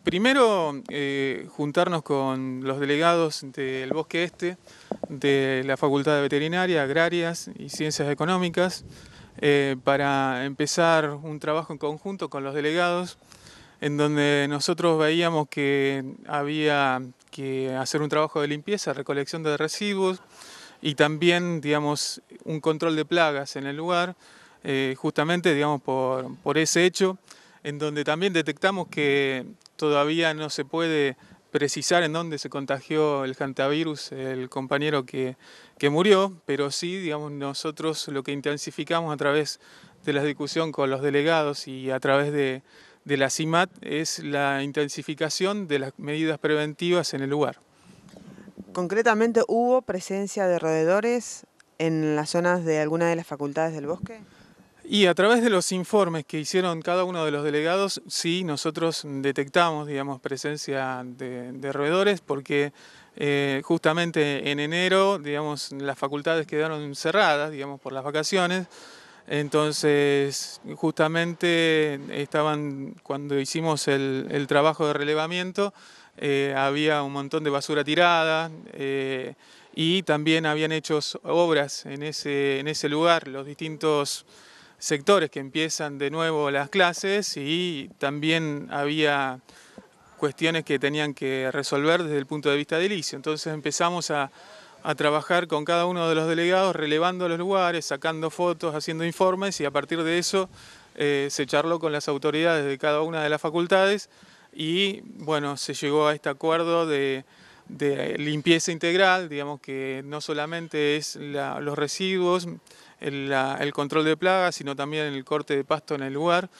Primero, eh, juntarnos con los delegados del Bosque Este, de la Facultad de Veterinaria, Agrarias y Ciencias Económicas, eh, para empezar un trabajo en conjunto con los delegados, en donde nosotros veíamos que había que hacer un trabajo de limpieza, recolección de residuos y también, digamos, un control de plagas en el lugar, eh, justamente, digamos, por ese hecho en donde también detectamos que, todavía no se puede precisar en dónde se contagió el hantavirus, el compañero que, murió, pero sí, digamos, nosotros lo que intensificamos a través de la discusión con los delegados y a través de, de la CIMAT es la intensificación de las medidas preventivas en el lugar. Concretamente, ¿hubo presencia de roedores en las zonas de alguna de las facultades del bosque? Y a través de los informes que hicieron cada uno de los delegados, sí, nosotros detectamos, digamos, presencia de, roedores, porque eh, justamente en enero, digamos, las facultades quedaron cerradas, digamos, por las vacaciones. Entonces, justamente estaban, cuando hicimos el, trabajo de relevamiento, eh, había un montón de basura tirada. Eh, y también habían hecho obras en ese, en ese lugar, los distintos sectores que empiezan de nuevo las clases y también había cuestiones que tenían que resolver desde el punto de vista del Icio, Entonces empezamos a, trabajar con cada uno de los delegados, relevando los lugares, sacando fotos, haciendo informes y a partir de eso eh, se charló con las autoridades de cada una de las facultades y bueno, se llegó a este acuerdo de de limpieza integral, digamos que no solamente es los residuos, el, control de plagas, sino también el corte de pasto en el lugar.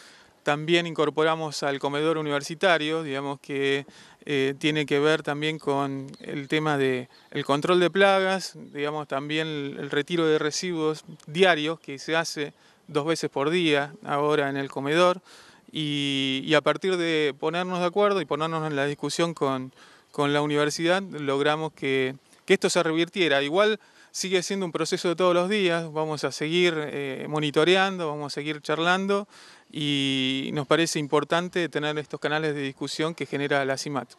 También incorporamos al comedor universitario, digamos que eh, tiene que ver también con el tema del el control de plagas, digamos también el, retiro de residuos diarios que se hace dos veces por día ahora en el comedor y, a partir de ponernos de acuerdo y ponernos en la discusión con, con la universidad logramos que, esto se revirtiera. Igual sigue siendo un proceso de todos los días, vamos a seguir eh, monitoreando, vamos a seguir charlando y nos parece importante tener estos canales de discusión que genera la CIMAT.